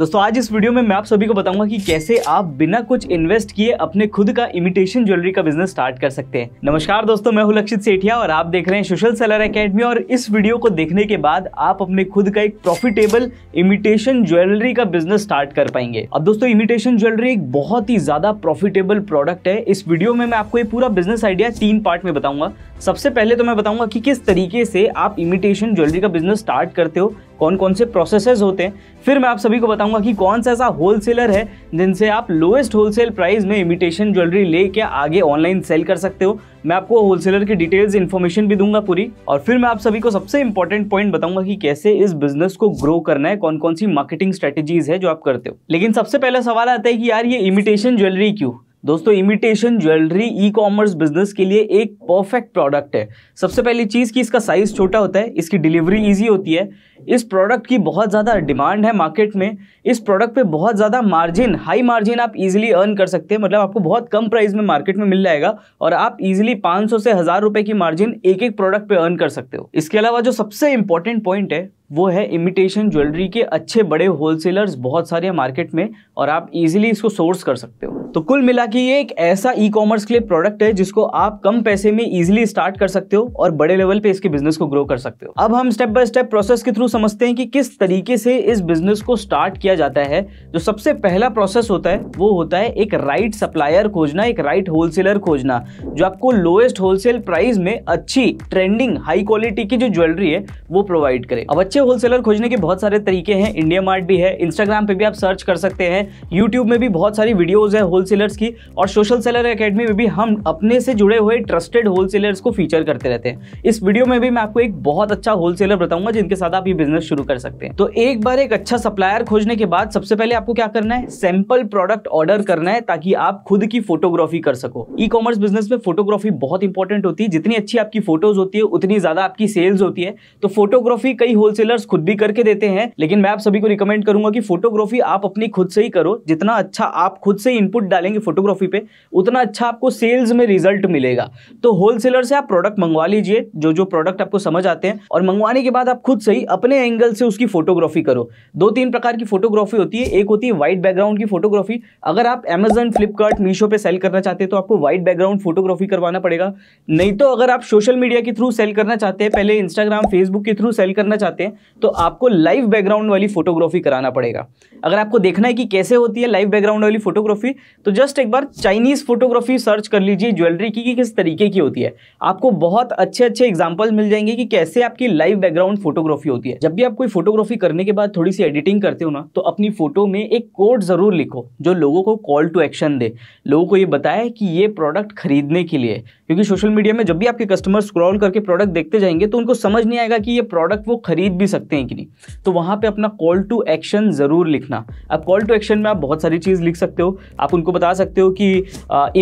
दोस्तों आज इस वीडियो में मैं आप सभी को बताऊंगा कि कैसे आप बिना कुछ इन्वेस्ट किए अपने खुद का इमिटेशन ज्वेलरी का बिजनेस स्टार्ट कर सकते हैं नमस्कार दोस्तों मैं हूं लक्षित सेठिया और आप देख रहे हैं सोशल सेलर एकेडमी और इस वीडियो को देखने के बाद आप अपने खुद का एक प्रॉफिटेबल इमिटेशन ज्वेलरी का बिजनेस स्टार्ट कर पाएंगे अब दोस्तों इमिटेशन ज्वेलरी एक बहुत ही ज्यादा प्रॉफिटेबल प्रोडक्ट है इस वीडियो में मैं आपको ये पूरा बिजनेस आइडिया तीन पार्ट में बताऊंगा सबसे पहले तो मैं बताऊंगा कि किस तरीके से आप इमिटेशन ज्वेलरी का बिजनेस स्टार्ट करते हो कौन कौन से प्रोसेसेस होते हैं फिर मैं आप सभी को बताऊंगा कि कौन सा ऐसा होलसेलर है जिनसे आप लोएस्ट होलसेल प्राइस में इमिटेशन ज्वेलरी लेके आगे ऑनलाइन सेल कर सकते हो मैं आपको होलसेलर की डिटेल्स इन्फॉर्मेशन भी दूंगा पूरी और फिर मैं आप सभी को सबसे इंपॉर्टेंट पॉइंट बताऊंगा कि कैसे इस बिजनेस को ग्रो करना है कौन कौन सी मार्केटिंग स्ट्रेटेजीज है जो आप करते हो लेकिन सबसे पहला सवाल आता है कि यार ये इमिटेशन ज्वेलरी क्यों दोस्तों imitation jewellery e commerce business के लिए एक परफेक्ट प्रोडक्ट है सबसे पहली चीज़ कि इसका साइज़ छोटा होता है इसकी डिलीवरी ईजी होती है इस प्रोडक्ट की बहुत ज़्यादा डिमांड है मार्केट में इस प्रोडक्ट पे बहुत ज़्यादा मार्जिन हाई मार्जिन आप इजीली अर्न कर सकते हैं मतलब आपको बहुत कम प्राइस में मार्केट में मिल जाएगा और आप इजीली 500 से हज़ार रुपये की मार्जिन एक एक प्रोडक्ट पे अर्न कर सकते हो इसके अलावा जो सबसे इंपॉर्टेंट पॉइंट है वो है इमिटेशन ज्वेलरी के अच्छे बड़े होलसेलर्स बहुत सारे हैं मार्केट में और आप इजीली इसको सोर्स कर सकते हो तो कुल मिला के ये एक ऐसा ई कॉमर्स के लिए प्रोडक्ट है जिसको आप कम पैसे में इजीली स्टार्ट कर सकते हो और बड़े लेवल पे इसके बिजनेस को ग्रो कर सकते हो अब हम स्टेप बाय स्टेप प्रोसेस के थ्रू समझते हैं कि किस तरीके से इस बिज़नेस को स्टार्ट किया जाता है जो सबसे पहला प्रोसेस होता है वो होता है एक राइट सप्लायर खोजना एक राइट होलसेलर खोजना जो आपको लोएस्ट होलसेल प्राइस में अच्छी ट्रेंडिंग हाई क्वालिटी की जो ज्वेलरी है वो प्रोवाइड करे अब अच्छे होलसेलर खोजने के बहुत सारे तरीके हैं इंडिया मार्ट भी है इंस्टाग्राम पे भी आप सर्च कर सकते हैं यूट्यूब में भी बहुत सारी वीडियोज़ है होलसेलर्स की और सोशल सेलर अकेडमी में भी हम अपने से जुड़े हुए ट्रस्टेड होलसेलर्स को फीचर करते रहते हैं इस वीडियो में भी मैं आपको एक बहुत अच्छा होलसेलर बताऊंगा जिनके साथ आप ये बिजनेस शुरू कर सकते हैं तो एक बार एक अच्छा सप्लायर खोजने के बाद सबसे पहले आपको क्या करना है सैंपल प्रोडक्ट ऑर्डर करना है ताकि आप खुद की फोटोग्राफी कर सको ई कॉमर्स बिजनेस में फोटोग्राफी बहुत इंपॉर्टेंट होती है जितनी अच्छी आपकी फोटोज होती है उतनी ज्यादा आपकी सेल्स होती है तो फोटोग्राफी कई होलसेलर्स खुद भी करके देते हैं लेकिन मैं आप सभी को रिकमेंड करूंगा कि फोटोग्राफी आप अपनी खुद से ही करो जितना अच्छा आप खुद से इनपुट डालेंगे फोटोग्राफी पे उतना अच्छा आपको सेल्स में रिजल्ट मिलेगा तो होलसेलर से आप प्रोडक्ट मंगवा लीजिए जो जो प्रोडक्ट आपको समझ आते हैं और मंगवाने के बाद आप खुद से ही अपने कितने एंगल से उसकी फोटोग्राफी करो दो तीन प्रकार की फोटोग्राफी होती है एक होती है वाइट बैकग्राउंड की फोटोग्राफी अगर आप अमेजन फ्लिपकार्ट मीशो पर सेल करना चाहते हैं तो आपको वाइट बैकग्राउंड फोटोग्राफी करवाना पड़ेगा नहीं तो अगर आप सोशल मीडिया के थ्रू सेल करना चाहते हैं पहले इंस्टाग्राम फेसबुक के थ्रू सेल करना चाहते हैं तो आपको लाइव बैकग्राउंड वाली फोटोग्राफी कराना पड़ेगा अगर आपको देखना है कि कैसे होती है लाइव बैकग्राउंड वाली फोटोग्राफी तो जस्ट एक बार चाइनीज़ फोटोग्राफी सर्च कर लीजिए ज्वेलरी की कि किस तरीके की होती है आपको बहुत अच्छे अच्छे एग्जाम्पल मिल जाएंगे कि कैसे आपकी लाइव बैकग्राउंड फोटोग्राफी होती है जब भी आप कोई फोटोग्राफी करने के बाद थोड़ी सी एडिटिंग करते हो ना तो अपनी फोटो में एक कोड ज़रूर लिखो जो लोगों को कॉल टू एक्शन दे लोगों को ये बताए कि ये प्रोडक्ट खरीदने के लिए क्योंकि सोशल मीडिया में जब भी आपके कस्टमर स्क्रॉल करके प्रोडक्ट देखते जाएंगे तो उनको समझ नहीं आएगा कि ये प्रोडक्ट वो खरीद भी सकते हैं कि नहीं तो वहाँ पर अपना कॉल टू एक्शन ज़रूर लिखना अब कॉल टू एक्शन में आप बहुत सारी चीज़ लिख सकते हो आप उनको बता सकते हो कि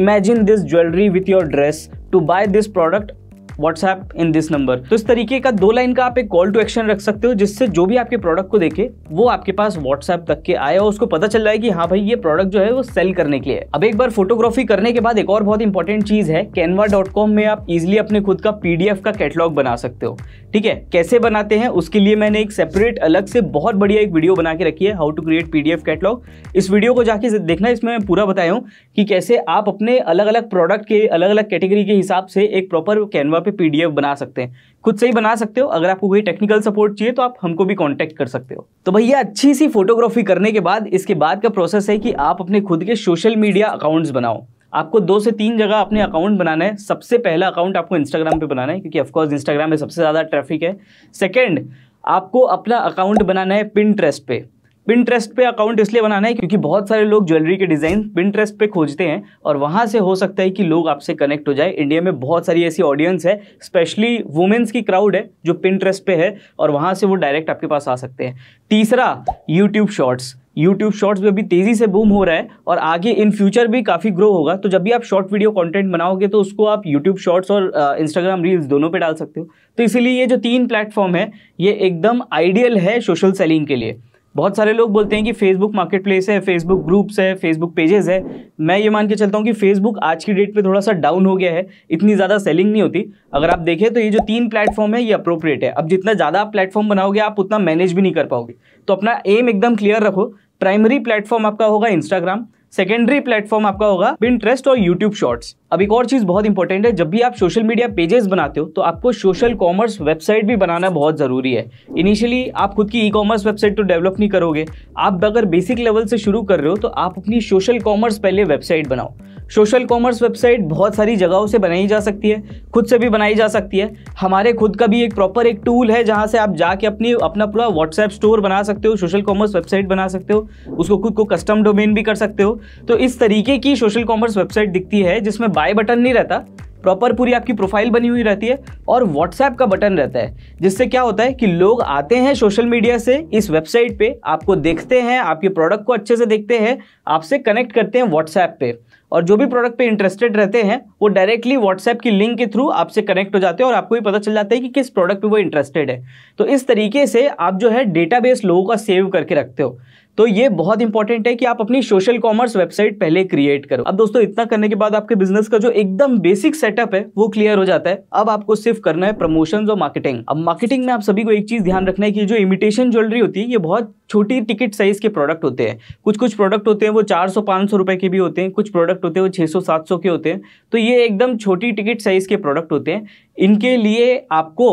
imagine this jewellery with your dress to buy this product WhatsApp in this number तो इस तरीके का दो लाइन का आप एक कॉल टू एक्शन रख सकते हो जिससे जो भी आपके प्रोडक्ट को देखे वो आपके पास व्हाट्सएप तक के आए और उसको पता चल रहा है कि हाँ भाई ये प्रोडक्ट जो है वो सेल करने के लिए अब एक बार फोटोग्राफी करने के बाद एक और बहुत इंपॉर्टेंट चीज है कैनवा में आप इजिली अपने खुद का पीडीएफ का कैटलॉग बना सकते हो ठीक है कैसे बनाते हैं उसके लिए मैंने एक सेपरेट अलग से बहुत बढ़िया एक वीडियो बना के रखी है how to create PDF catalogue इस वीडियो को जाके देखना इसमें मैं पूरा बताया हूँ कि कैसे आप अपने अलग अलग प्रोडक्ट के अलग अलग कैटेगरी के हिसाब से एक प्रॉपर कैनवा पे पीडीएफ बना सकते हैं खुद से ही बना सकते हो अगर आपको कोई टेक्निकल सपोर्ट चाहिए तो आप हमको भी कांटेक्ट कर सकते हो तो भैया अच्छी सी फोटोग्राफी करने के बाद इसके बाद का प्रोसेस है कि आप अपने खुद के सोशल मीडिया अकाउंट्स बनाओ आपको दो से तीन जगह अपने अकाउंट बनाना है सबसे पहला अकाउंट आपको इंस्टाग्राम पे बनाना है क्योंकि ऑफकोर्स इंस्टाग्राम में सबसे ज़्यादा ट्रैफिक है सेकेंड आपको अपना अकाउंट बनाना है पिंट्रेस्ट पे पिंट्रेस्ट पे अकाउंट इसलिए बनाना है क्योंकि बहुत सारे लोग ज्वेलरी के डिज़ाइन पिंट्रेस्ट पे खोजते हैं और वहाँ से हो सकता है कि लोग आपसे कनेक्ट हो जाए इंडिया में बहुत सारी ऐसी ऑडियंस है स्पेशली वुमेन्स की क्राउड है जो पिंट्रेस्ट पे है और वहाँ से वो डायरेक्ट आपके पास आ सकते हैं तीसरा यूट्यूब शॉर्ट्स यूट्यूब में भी अभी तेज़ी से बूम हो रहा है और आगे इन फ्यूचर भी काफ़ी ग्रो होगा तो जब भी आप शॉर्ट वीडियो कंटेंट बनाओगे तो उसको आप यूट्यूब Shorts और इंस्टाग्राम रील्स दोनों पे डाल सकते हो तो इसीलिए ये जो तीन प्लेटफॉर्म है ये एकदम आइडियल है सोशल सेलिंग के लिए बहुत सारे लोग बोलते हैं कि फेसबुक मार्केट प्लेस है फेसबुक ग्रुप्स है फेसबुक पेजेस है मैं ये मान के चलता हूँ कि फेसबुक आज की डेट पे थोड़ा सा डाउन हो गया है इतनी ज़्यादा सेलिंग नहीं होती अगर आप देखें तो ये जो तीन प्लेटफॉर्म है ये अप्रोप्रिएट है अब जितना ज़्यादा आप प्लेटफॉर्म बनाओगे आप उतना मैनेज भी नहीं कर पाओगे तो अपना एम एकदम क्लियर रखो प्राइमरी प्लेटफॉर्म आपका होगा इंस्टाग्राम सेकेंडरी प्लेटफॉर्म आपका होगा पिंट्रेस्ट और यूट्यूब शॉर्ट्स अब एक और चीज बहुत इंपॉर्टेंट है जब भी आप सोशल मीडिया पेजेस बनाते हो तो आपको सोशल कॉमर्स वेबसाइट भी बनाना बहुत जरूरी है इनिशियली आप खुद की ई कॉमर्स वेबसाइट तो डेवलप नहीं करोगे आप अगर बेसिक लेवल से शुरू कर रहे हो तो आप अपनी सोशल कॉमर्स पहले वेबसाइट बनाओ सोशल कॉमर्स वेबसाइट बहुत सारी जगहों से बनाई जा सकती है खुद से भी बनाई जा सकती है हमारे खुद का भी एक प्रॉपर एक टूल है जहाँ से आप जाके अपनी अपना पूरा व्हाट्सएप स्टोर बना सकते हो सोशल कॉमर्स वेबसाइट बना सकते हो उसको खुद को कस्टम डोमेन भी कर सकते हो तो इस तरीके की सोशल कॉमर्स वेबसाइट दिखती है जिसमें बाय बटन नहीं रहता प्रॉपर पूरी आपकी प्रोफाइल बनी हुई रहती है और व्हाट्सएप का बटन रहता है जिससे क्या होता है कि लोग आते हैं सोशल मीडिया से इस वेबसाइट पे आपको देखते हैं आपके प्रोडक्ट को अच्छे से देखते हैं आपसे कनेक्ट करते हैं व्हाट्सएप पे और जो भी प्रोडक्ट पे इंटरेस्टेड रहते हैं वो डायरेक्टली व्हाट्सएप की लिंक के थ्रू आपसे कनेक्ट हो जाते हैं और आपको भी पता चल जाता है कि किस प्रोडक्ट पे वो इंटरेस्टेड है तो इस तरीके से आप जो है डेटाबेस लोगों का सेव करके रखते हो तो ये बहुत इंपॉर्टेंट है कि आप अपनी सोशल कॉमर्स वेबसाइट पहले क्रिएट करो अब दोस्तों इतना करने के बाद आपके बिजनेस का जो एकदम बेसिक सेटअप है वो क्लियर हो जाता है अब आपको सिर्फ करना है प्रमोशन और मार्केटिंग अब मार्केटिंग में आप सभी को एक चीज ध्यान रखना है कि जो इमिटेशन ज्वेलरी होती है ये बहुत छोटी टिकट साइज के प्रोडक्ट होते हैं कुछ कुछ प्रोडक्ट होते हैं वो चार सौ पाँच सौ रुपए के भी होते हैं कुछ प्रोडक्ट होते हैं वो छः सौ सात सौ के होते हैं तो ये एकदम छोटी टिकट साइज के प्रोडक्ट होते हैं इनके लिए आपको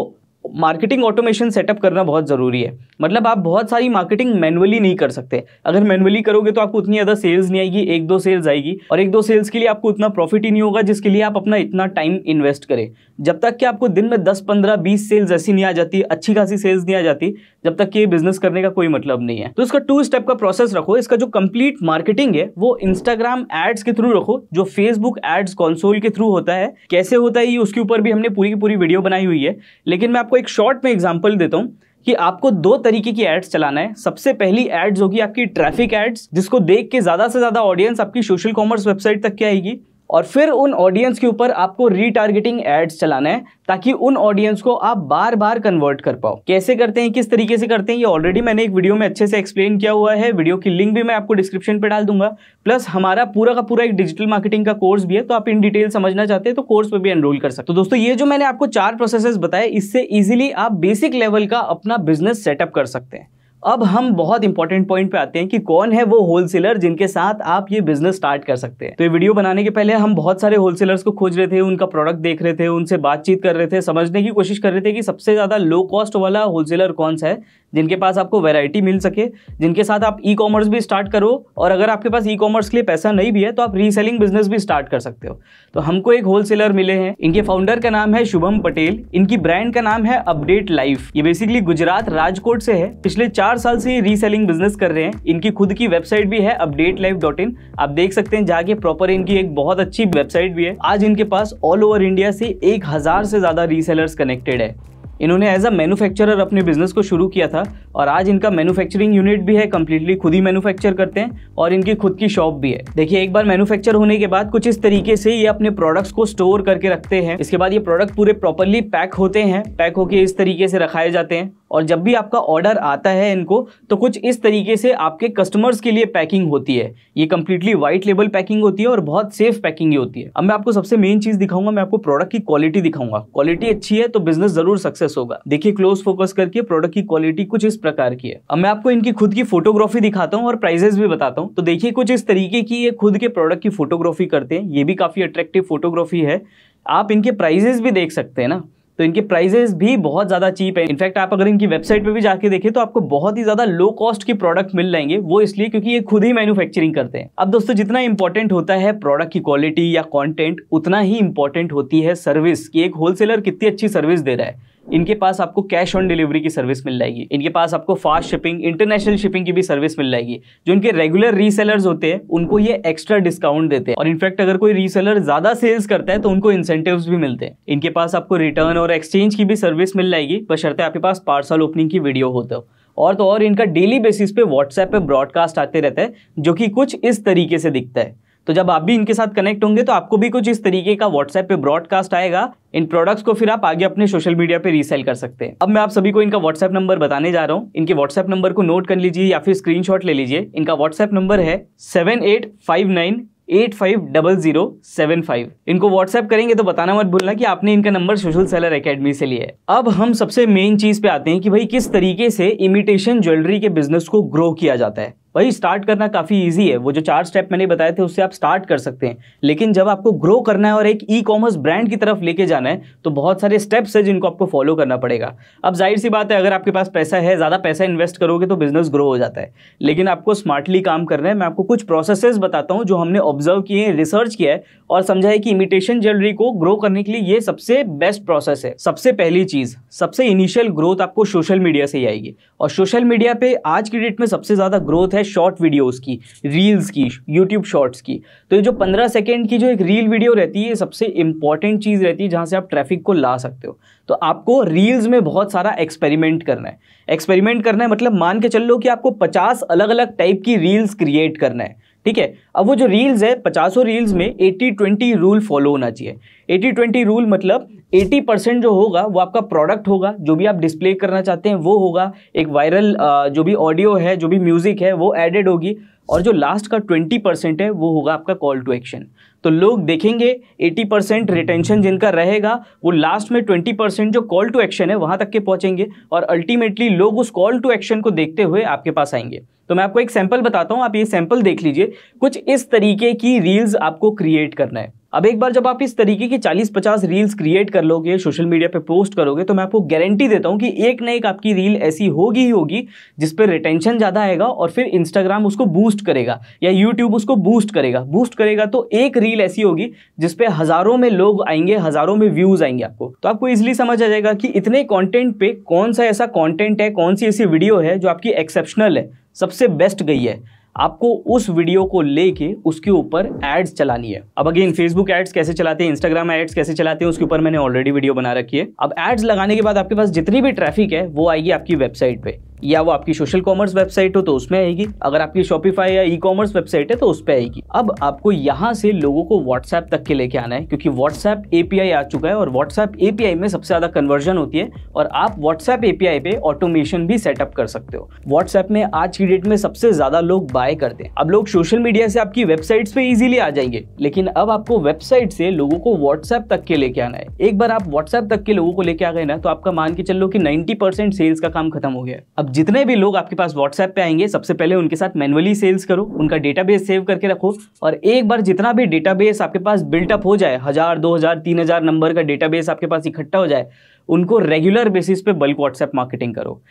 मार्केटिंग ऑटोमेशन सेटअप करना बहुत ज़रूरी है मतलब आप बहुत सारी मार्केटिंग मैनुअली नहीं कर सकते अगर मैनुअली करोगे तो आपको उतनी ज़्यादा सेल्स नहीं आएगी एक दो सेल्स आएगी और एक दो सेल्स के लिए आपको उतना प्रॉफिट ही नहीं होगा जिसके लिए आप अपना इतना टाइम इन्वेस्ट करें जब तक कि आपको दिन में दस पंद्रह बीस सेल्स ऐसी नहीं आ जाती अच्छी खासी सेल्स नहीं आ जाती जब तक कि बिजनेस करने का कोई मतलब नहीं है तो इसका टू स्टेप का प्रोसेस रखो इसका जो कंप्लीट मार्केटिंग है वो इंस्टाग्राम एड्स के थ्रू रखो जो फेसबुक एड्स कॉन्सोल के थ्रू होता है कैसे होता है ये उसके ऊपर भी हमने पूरी की पूरी वीडियो बनाई हुई है लेकिन मैं आपको एक शॉर्ट में एग्जाम्पल देता हूँ कि आपको दो तरीके की एड्स चलाना है सबसे पहली एड्स होगी आपकी ट्रैफिक एड्स जिसको देख के ज़्यादा से ज़्यादा ऑडियंस आपकी सोशल कॉमर्स वेबसाइट तक के आएगी और फिर उन ऑडियंस के ऊपर आपको रीटारगेटिंग एड्स चलाना है ताकि उन ऑडियंस को आप बार बार कन्वर्ट कर पाओ कैसे करते हैं किस तरीके से करते हैं ये ऑलरेडी मैंने एक वीडियो में अच्छे से एक्सप्लेन किया हुआ है वीडियो की लिंक भी मैं आपको डिस्क्रिप्शन पे डाल दूंगा प्लस हमारा पूरा का पूरा एक डिजिटल मार्केटिंग का कोर्स भी है तो आप इन डिटेल समझना चाहते हैं तो कोर्स पर भी एनरोल कर सकते तो दोस्तों ये जो मैंने आपको चार प्रोसेस बताए इससे ईजिली आप बेसिक लेवल का अपना बिजनेस सेटअप कर सकते हैं अब हम बहुत इंपॉर्टेंट पॉइंट पे आते हैं कि कौन है वो होलसेलर जिनके साथ आप ये बिजनेस स्टार्ट कर सकते हैं तो ये वीडियो बनाने के पहले हम बहुत सारे होलसेलर्स को खोज रहे थे उनका प्रोडक्ट देख रहे थे उनसे बातचीत कर रहे थे समझने की कोशिश कर रहे थे कि सबसे ज़्यादा लो कॉस्ट वाला होलसेलर कौन सा है जिनके पास आपको वैरायटी मिल सके जिनके साथ आप ई कॉमर्स भी स्टार्ट करो और अगर आपके पास ई कॉमर्स के लिए पैसा नहीं भी है तो आप रीसेलिंग बिजनेस भी स्टार्ट कर सकते हो तो हमको एक होलसेलर मिले हैं इनके फाउंडर का नाम है शुभम पटेल इनकी ब्रांड का नाम है अपडेट लाइफ ये बेसिकली गुजरात राजकोट से है पिछले चार साल से ये रीसेलिंग बिजनेस कर रहे हैं इनकी खुद की वेबसाइट भी है अपडेट लाइफ डॉट इन आप देख सकते हैं जाके प्रॉपर इनकी एक बहुत अच्छी वेबसाइट भी है आज इनके पास ऑल ओवर इंडिया से एक हजार से ज्यादा रीसेलर्स कनेक्टेड है इन्होंने एज अ मैन्युफैक्चरर अपने बिजनेस को शुरू किया था और आज इनका मैन्युफैक्चरिंग यूनिट भी है कम्प्लीटली खुद ही मैन्युफैक्चर करते हैं और इनकी खुद की शॉप भी है देखिए एक बार मैन्युफैक्चर होने के बाद कुछ इस तरीके से ये अपने प्रोडक्ट्स को स्टोर करके रखते हैं इसके बाद ये प्रोडक्ट पूरे प्रॉपरली पैक होते हैं पैक होके इस तरीके से रखाए जाते हैं और जब भी आपका ऑर्डर आता है इनको तो कुछ इस तरीके से आपके कस्टमर्स के लिए पैकिंग होती है ये कंप्लीटली वाइट लेबल पैकिंग होती है और बहुत सेफ पैकिंग ही होती है अब मैं आपको सबसे मेन चीज़ दिखाऊंगा मैं आपको प्रोडक्ट की क्वालिटी दिखाऊंगा क्वालिटी अच्छी है तो बिजनेस जरूर सक्सेस होगा देखिए क्लोज फोकस करके प्रोडक्ट की क्वालिटी कुछ इस प्रकार की है अब मैं आपको इनकी खुद की फोटोग्राफी दिखाता हूँ और प्राइजेस भी बताता हूँ तो देखिए कुछ इस तरीके की ये खुद के प्रोडक्ट की फोटोग्राफी करते हैं ये भी काफ़ी अट्रैक्टिव फोटोग्राफी है आप इनके प्राइजेस भी देख सकते हैं ना तो इनके प्राइजेस भी बहुत ज़्यादा चीप है इनफैक्ट आप अगर इनकी वेबसाइट पर भी जाके देखें तो आपको बहुत ही ज़्यादा लो कॉस्ट के प्रोडक्ट मिल जाएंगे वो इसलिए क्योंकि ये खुद ही मैन्युफैक्चरिंग करते हैं अब दोस्तों जितना इंपॉर्टेंट होता है प्रोडक्ट की क्वालिटी या कॉन्टेंट उतना ही इंपॉर्टेंट होती है सर्विस कि एक होलसेलर कितनी अच्छी सर्विस दे रहा है इनके पास आपको कैश ऑन डिलीवरी की सर्विस मिल जाएगी इनके पास आपको फास्ट शिपिंग इंटरनेशनल शिपिंग की भी सर्विस मिल जाएगी जो इनके रेगुलर रीसेलर्स होते हैं उनको ये एक्स्ट्रा डिस्काउंट देते हैं और इनफैक्ट अगर कोई रीसेलर ज्यादा सेल्स करता है तो उनको इंसेंटिव भी मिलते हैं इनके पास आपको रिटर्न और एक्सचेंज की भी सर्विस मिल जाएगी बशर्ते आपके पास पार्सल ओपनिंग की वीडियो होते हो तो। और तो और इनका डेली बेसिस पे व्हाट्सएप पे ब्रॉडकास्ट आते रहते हैं जो कि कुछ इस तरीके से दिखता है तो जब आप भी इनके साथ कनेक्ट होंगे तो आपको भी कुछ इस तरीके का व्हाट्सएप पे ब्रॉडकास्ट आएगा इन प्रोडक्ट्स को फिर आप आगे अपने सोशल मीडिया पे रीसेल कर सकते हैं अब मैं आप सभी को इनका व्हाट्सएप नंबर बताने जा रहा हूँ इनके व्हाट्सएप नंबर को नोट कर लीजिए या फिर स्क्रीन ले लीजिए इनका व्हाट्सएप नंबर है seven eight five nine eight five double zero seven five इनको व्हाट्सएप करेंगे तो बताना मत भूलना कि आपने इनका नंबर सोशल सेलर एकेडमी से लिया है अब हम सबसे मेन चीज पे आते हैं कि भाई किस तरीके से इमिटेशन ज्वेलरी के बिजनेस को ग्रो किया जाता है भाई स्टार्ट करना काफ़ी ईजी है वो जो चार स्टेप मैंने बताए थे उससे आप स्टार्ट कर सकते हैं लेकिन जब आपको ग्रो करना है और एक ई कॉमर्स ब्रांड की तरफ लेके जाना है तो बहुत सारे स्टेप्स है जिनको आपको फॉलो करना पड़ेगा अब जाहिर सी बात है अगर आपके पास पैसा है ज़्यादा पैसा इन्वेस्ट करोगे तो बिजनेस ग्रो हो जाता है लेकिन आपको स्मार्टली काम करना है मैं आपको कुछ प्रोसेसेस बताता हूँ जो हमने ऑब्जर्व किए हैं रिसर्च किया है और समझा है कि इमिटेशन ज्वेलरी को ग्रो करने के लिए ये सबसे बेस्ट प्रोसेस है सबसे पहली चीज़ सबसे इनिशियल ग्रोथ आपको सोशल मीडिया से ही आएगी और सोशल मीडिया पर आज की डेट में सबसे ज़्यादा ग्रोथ है है शॉर्ट वीडियोस की रील्स की यूट्यूब शॉर्ट्स की तो ये जो पंद्रह सेकेंड की जो एक रील वीडियो रहती है सबसे इंपॉर्टेंट चीज़ रहती है जहाँ से आप ट्रैफिक को ला सकते हो तो आपको रील्स में बहुत सारा एक्सपेरिमेंट करना है एक्सपेरिमेंट करना है मतलब मान के चल लो कि आपको पचास अलग अलग टाइप की रील्स क्रिएट करना है ठीक है अब वो जो रील्स है पचासों रील्स में एटी ट्वेंटी रूल फॉलो होना चाहिए एटी ट्वेंटी रूल मतलब एटी परसेंट जो होगा वो आपका प्रोडक्ट होगा जो भी आप डिस्प्ले करना चाहते हैं वो होगा एक वायरल जो भी ऑडियो है जो भी म्यूज़िक है वो एडेड होगी और जो लास्ट का ट्वेंटी परसेंट है वो होगा आपका कॉल टू एक्शन तो लोग देखेंगे एटी परसेंट रिटेंशन जिनका रहेगा वो लास्ट में ट्वेंटी परसेंट जो कॉल टू एक्शन है वहाँ तक के पहुँचेंगे और अल्टीमेटली लोग उस कॉल टू एक्शन को देखते हुए आपके पास आएंगे तो मैं आपको एक सैंपल बताता हूँ आप ये सैंपल देख लीजिए कुछ इस तरीके की रील्स आपको क्रिएट करना है अब एक बार जब आप इस तरीके की 40-50 रील्स क्रिएट कर लोगे सोशल मीडिया पे पोस्ट करोगे तो मैं आपको गारंटी देता हूँ कि एक ना एक आपकी रील ऐसी होगी ही होगी जिस पर रिटेंशन ज़्यादा आएगा और फिर इंस्टाग्राम उसको बूस्ट करेगा या यूट्यूब उसको बूस्ट करेगा बूस्ट करेगा तो एक रील ऐसी होगी जिसपे हज़ारों में लोग आएंगे हज़ारों में व्यूज़ आएंगे आपको तो आपको ईजिली समझ आ जाएगा कि इतने कॉन्टेंट पर कौन सा ऐसा कॉन्टेंट है कौन सी ऐसी वीडियो है जो आपकी एक्सेप्शनल है सबसे बेस्ट गई है आपको उस वीडियो को लेके उसके ऊपर एड्स चलानी है अब अगेन फेसबुक एड्स कैसे चलाते हैं इंस्टाग्राम एड्स कैसे चलाते हैं उसके ऊपर मैंने ऑलरेडी वीडियो बना रखी है अब एड्स लगाने के बाद आपके पास जितनी भी ट्रैफिक है वो आएगी आपकी वेबसाइट पर या वो आपकी सोशल कॉमर्स वेबसाइट हो तो उसमें आएगी अगर आपकी शॉपिफाई या ई कॉमर्स वेबसाइट है तो उस पर आएगी अब आपको यहाँ से लोगों को व्हाट्सएप तक के लेके आना है क्योंकि व्हाट्सएप एपीआई आ चुका है और व्हाट्सएप एपीआई में सबसे ज्यादा कन्वर्जन होती है और आप व्हाट्सएप एपीआई पे ऑटोमेशन भी सेटअप कर सकते हो व्हाट्सएप में आज की डेट में सबसे ज्यादा लोग बाय करते हैं अब लोग सोशल मीडिया से आपकी वेबसाइट्स पे इजीली आ जाएंगे लेकिन अब आपको वेबसाइट से लोगों को व्हाट्सएप तक के लेके आना है एक बार आप व्हाट्सएप तक के लोगों को लेके आ गए ना तो आपका मान के चलो कि 90% सेल्स का काम खत्म हो गया अब जितने भी लोग आपके पास व्हाट्सएप पे आएंगे सबसे पहले उनके साथ मैनुअली सेल्स करो उनका डेटाबेस सेव करके रखो और एक बार जितना भी डेटाबेस आपके पास बिल्टअप हो जाए हज़ार दो हज़ार तीन हज़ार नंबर का डेटाबेस आपके पास इकट्ठा हो जाए उनको रेगुलर बेसिस पे बल्क व्हाट्सएप मार्केटिंग करो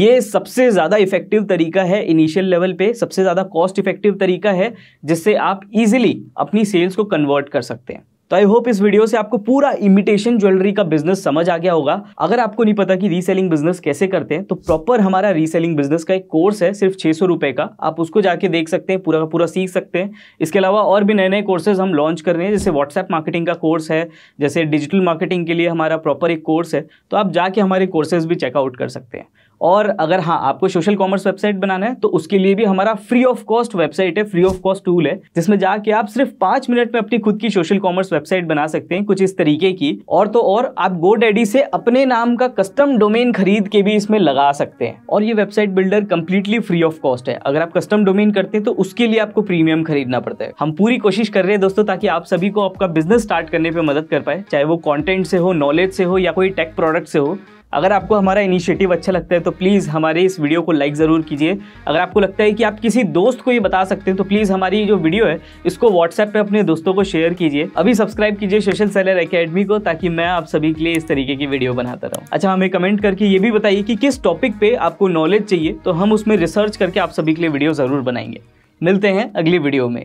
ये सबसे ज़्यादा इफेक्टिव तरीका है इनिशियल लेवल पे सबसे ज़्यादा कॉस्ट इफेक्टिव तरीका है जिससे आप इजीली अपनी सेल्स को कन्वर्ट कर सकते हैं तो आई होप इस वीडियो से आपको पूरा इमिटेशन ज्वेलरी का बिजनेस समझ आ गया होगा अगर आपको नहीं पता कि रीसेलिंग बिजनेस कैसे करते हैं तो प्रॉपर हमारा रीसेलिंग बिजनेस का एक कोर्स है सिर्फ छह सौ रुपए का आप उसको जाके देख सकते हैं पूरा का पूरा सीख सकते हैं इसके अलावा और भी नए नए कोर्सेज हम लॉन्च कर रहे हैं जैसे व्हाट्सएप मार्केटिंग का कोर्स है जैसे डिजिटल मार्केटिंग के लिए हमारा प्रॉपर एक कोर्स है तो आप जाके हमारे कोर्सेज भी चेकआउट कर सकते हैं और अगर हाँ आपको सोशल कॉमर्स वेबसाइट बनाना है तो उसके लिए भी हमारा फ्री ऑफ कॉस्ट वेबसाइट है फ्री ऑफ कॉस्ट टूल है जिसमें जाके आप सिर्फ पांच मिनट में अपनी खुद की सोशल कॉमर्स वेबसाइट बना सकते हैं कुछ इस तरीके की और तो और आप गो डैडी से अपने नाम का कस्टम डोमेन खरीद के भी इसमें लगा सकते हैं और ये website builder completely free of cost है अगर आप कस्टम डोमेन करते हैं तो उसके लिए आपको प्रीमियम खरीदना पड़ता है हम पूरी कोशिश कर रहे हैं दोस्तों ताकि आप सभी को आपका बिजनेस स्टार्ट करने पर मदद कर पाए चाहे वो कॉन्टेंट से हो नॉलेज से हो या कोई टेक प्रोडक्ट से हो अगर आपको हमारा इनिशिएटिव अच्छा लगता है तो प्लीज़ हमारे इस वीडियो को लाइक ज़रूर कीजिए अगर आपको लगता है कि आप किसी दोस्त को ये बता सकते हैं तो प्लीज़ हमारी जो वीडियो है इसको व्हाट्सएप पर अपने दोस्तों को शेयर कीजिए अभी सब्सक्राइब कीजिए सोशल सेलर अकेडमी को ताकि मैं आप सभी के लिए इस तरीके की वीडियो बनाता रहूँ अच्छा हमें कमेंट करके ये भी बताइए कि किस टॉपिक पर आपको नॉलेज चाहिए तो हम उसमें रिसर्च करके आप सभी के लिए वीडियो ज़रूर बनाएंगे मिलते हैं अगली वीडियो में